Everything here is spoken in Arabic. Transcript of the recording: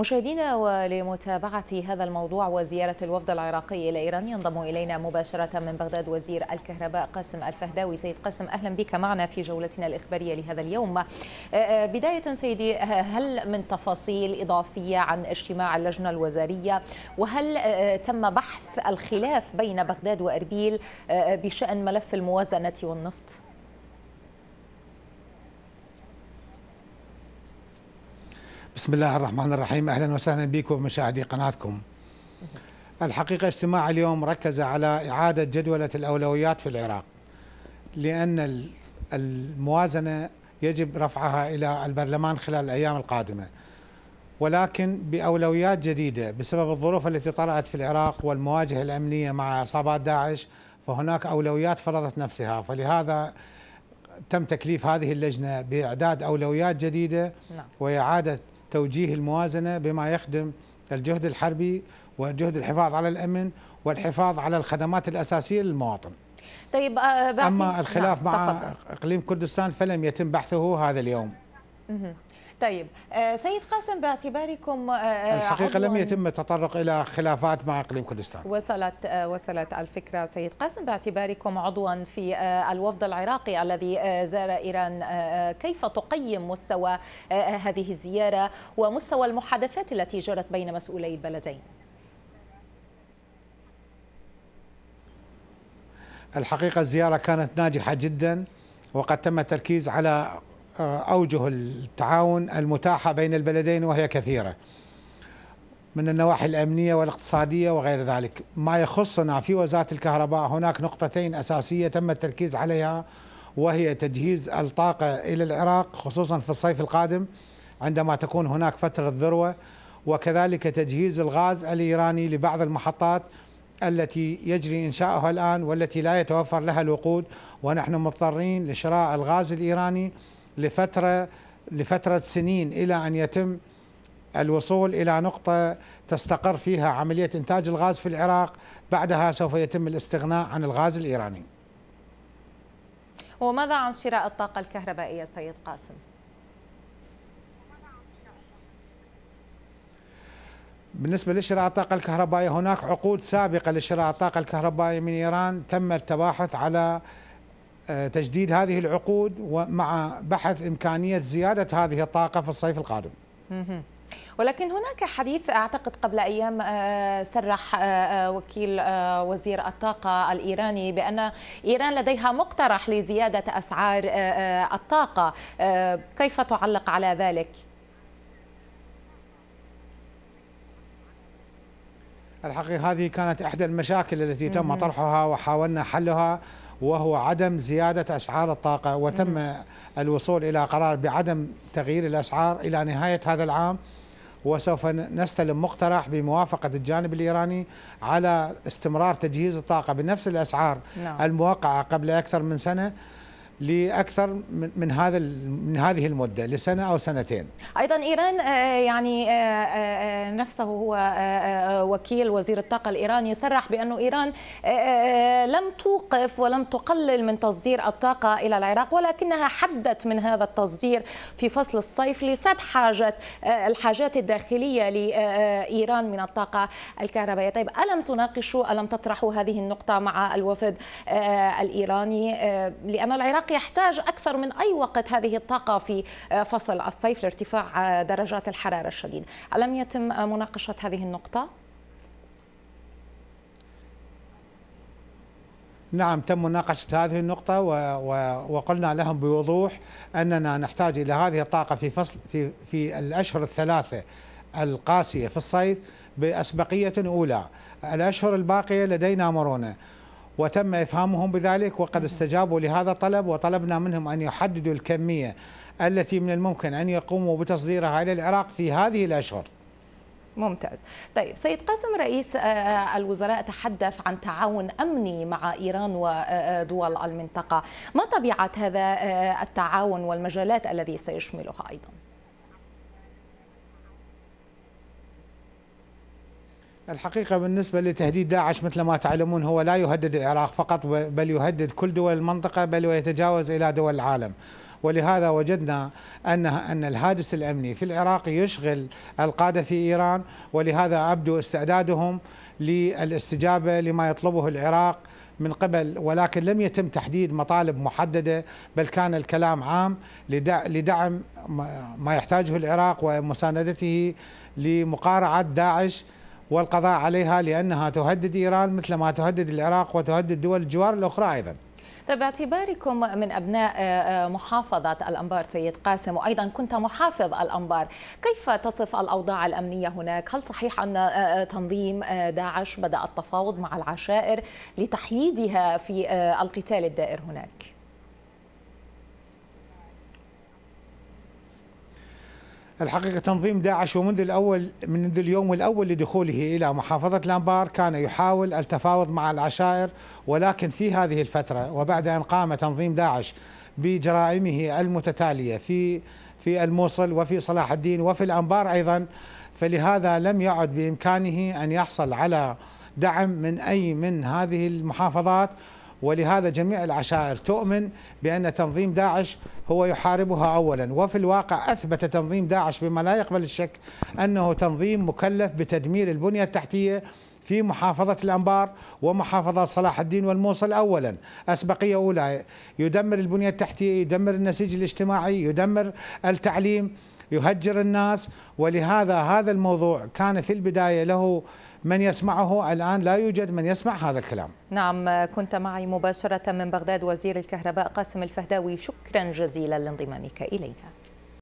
مشاهدينا ولمتابعة هذا الموضوع وزيارة الوفد العراقي إلى إيران ينضم إلينا مباشرة من بغداد وزير الكهرباء قاسم الفهداوي سيد قاسم أهلا بك معنا في جولتنا الإخبارية لهذا اليوم أه، أه، بداية سيدي أه، هل من تفاصيل إضافية عن اجتماع اللجنة الوزارية وهل تم بحث الخلاف بين بغداد وأربيل بشأن ملف الموازنة والنفط؟ بسم الله الرحمن الرحيم اهلا وسهلا بكم مشاهدي قناتكم. الحقيقه اجتماع اليوم ركز على اعاده جدوله الاولويات في العراق. لان الموازنه يجب رفعها الى البرلمان خلال الايام القادمه. ولكن باولويات جديده بسبب الظروف التي طرات في العراق والمواجهه الامنيه مع عصابات داعش فهناك اولويات فرضت نفسها فلهذا تم تكليف هذه اللجنه باعداد اولويات جديده نعم. واعاده توجيه الموازنة بما يخدم الجهد الحربي وجهد الحفاظ على الأمن والحفاظ على الخدمات الأساسية للمواطن طيب آه، أما الخلاف نعم. مع تفضل. إقليم كردستان فلم يتم بحثه هذا اليوم طيب آه، سيد قاسم باعتباركم آه، آه، الحقيقه لم يتم التطرق الى خلافات مع اقليم كردستان وصلت وصلت الفكره سيد قاسم باعتباركم عضوا في الوفد العراقي الذي زار ايران كيف تقيم مستوى هذه الزياره ومستوى المحادثات التي جرت بين مسؤولي البلدين الحقيقه الزياره كانت ناجحه جدا وقد تم التركيز على أوجه التعاون المتاحة بين البلدين وهي كثيرة من النواحي الأمنية والاقتصادية وغير ذلك ما يخصنا في وزارة الكهرباء هناك نقطتين أساسية تم التركيز عليها وهي تجهيز الطاقة إلى العراق خصوصا في الصيف القادم عندما تكون هناك فترة ذروة وكذلك تجهيز الغاز الإيراني لبعض المحطات التي يجري إنشاؤها الآن والتي لا يتوفر لها الوقود ونحن مضطرين لشراء الغاز الإيراني لفترة لفترة سنين إلى أن يتم الوصول إلى نقطة تستقر فيها عملية إنتاج الغاز في العراق بعدها سوف يتم الاستغناء عن الغاز الإيراني وماذا عن شراء الطاقة الكهربائية سيد قاسم؟ بالنسبة لشراء الطاقة الكهربائية هناك عقود سابقة لشراء الطاقة الكهربائية من إيران تم التباحث على آه، تجديد هذه العقود ومع بحث إمكانية زيادة هذه الطاقة في الصيف القادم ولكن هناك حديث أعتقد قبل أيام آه، سرح آه، وكيل وزير الطاقة الإيراني بأن إيران لديها مقترح لزيادة أسعار الطاقة كيف تعلق على ذلك؟ الحقيقة هذه كانت إحدى المشاكل التي تم طرحها وحاولنا حلها وهو عدم زيادة أسعار الطاقة وتم الوصول إلى قرار بعدم تغيير الأسعار إلى نهاية هذا العام وسوف نستلم مقترح بموافقة الجانب الإيراني على استمرار تجهيز الطاقة بنفس الأسعار نعم. الموقعة قبل أكثر من سنة لاكثر من هذا من هذه المده لسنه او سنتين. ايضا ايران آه، يعني آه، آه، نفسه هو وكيل وزير الطاقه الايراني صرح بانه ايران لم توقف ولم تقلل من تصدير الطاقه الى العراق ولكنها حدت من هذا التصدير في فصل الصيف لسد حاجه الحاجات الداخليه لايران من الطاقه الكهربائيه. طيب الم تناقشوا الم تطرحوا هذه النقطه مع الوفد الايراني لان العراق العراق يحتاج أكثر من أي وقت هذه الطاقة في آه، فصل الصيف لارتفاع آه، درجات الحرارة الشديد ألم يتم آه، مناقشة هذه النقطة؟ نعم تم مناقشة هذه النقطة وقلنا لهم بوضوح أننا نحتاج إلى هذه الطاقة في فصل في في الأشهر الثلاثة القاسية في الصيف بأسبقية أولى الأشهر الباقية لدينا مرونة وتم إفهامهم بذلك وقد استجابوا لهذا الطلب وطلبنا منهم أن يحددوا الكمية التي من الممكن أن يقوموا بتصديرها إلى العراق في هذه الأشهر ممتاز طيب سيد قاسم رئيس آه، آه، الوزراء تحدث عن تعاون أمني مع إيران ودول آه، المنطقة ما طبيعة هذا التعاون والمجالات الذي سيشملها أيضاً الحقيقة بالنسبة لتهديد داعش مثل ما تعلمون هو لا يهدد العراق فقط بل يهدد كل دول المنطقة بل ويتجاوز إلى دول العالم ولهذا وجدنا أن أن الهاجس الأمني في العراق يشغل القادة في إيران ولهذا أبدوا استعدادهم للاستجابة لما يطلبه العراق من قبل ولكن لم يتم تحديد مطالب محدده بل كان الكلام عام لدعم ما يحتاجه العراق ومساندته لمقارعه داعش والقضاء عليها لأنها تهدد إيران مثل ما تهدد العراق وتهدد دول الجوار الأخرى أيضا طيب باعتباركم من أبناء آه، آه، محافظة الأنبار سيد قاسم وأيضا كنت محافظ الأنبار كيف تصف الأوضاع الأمنية هناك؟ هل صحيح أن آه، تنظيم داعش بدأ التفاوض مع العشائر لتحييدها في القتال الدائر هناك؟ الحقيقة تنظيم داعش ومنذ الأول منذ اليوم الأول لدخوله إلى محافظة لامبار كان يحاول التفاوض مع العشائر ولكن في هذه الفترة وبعد أن قام تنظيم داعش بجرائمه المتتالية في في الموصل وفي صلاح الدين وفي الأنبار أيضا فلهذا لم يعد بإمكانه أن يحصل على دعم من أي من هذه المحافظات ولهذا جميع العشائر تؤمن بأن تنظيم داعش هو يحاربها أولا وفي الواقع أثبت تنظيم داعش بما لا يقبل الشك أنه تنظيم مكلف بتدمير البنية التحتية في محافظة الأنبار ومحافظة صلاح الدين والموصل أولا أسبقية أولى يدمر البنية التحتية يدمر النسيج الاجتماعي يدمر التعليم يهجر الناس ولهذا هذا الموضوع كان في البداية له من يسمعه الآن لا يوجد من يسمع هذا الكلام نعم كنت معي مباشرة من بغداد وزير الكهرباء قاسم الفهداوي شكرا جزيلا لانضمامك إلينا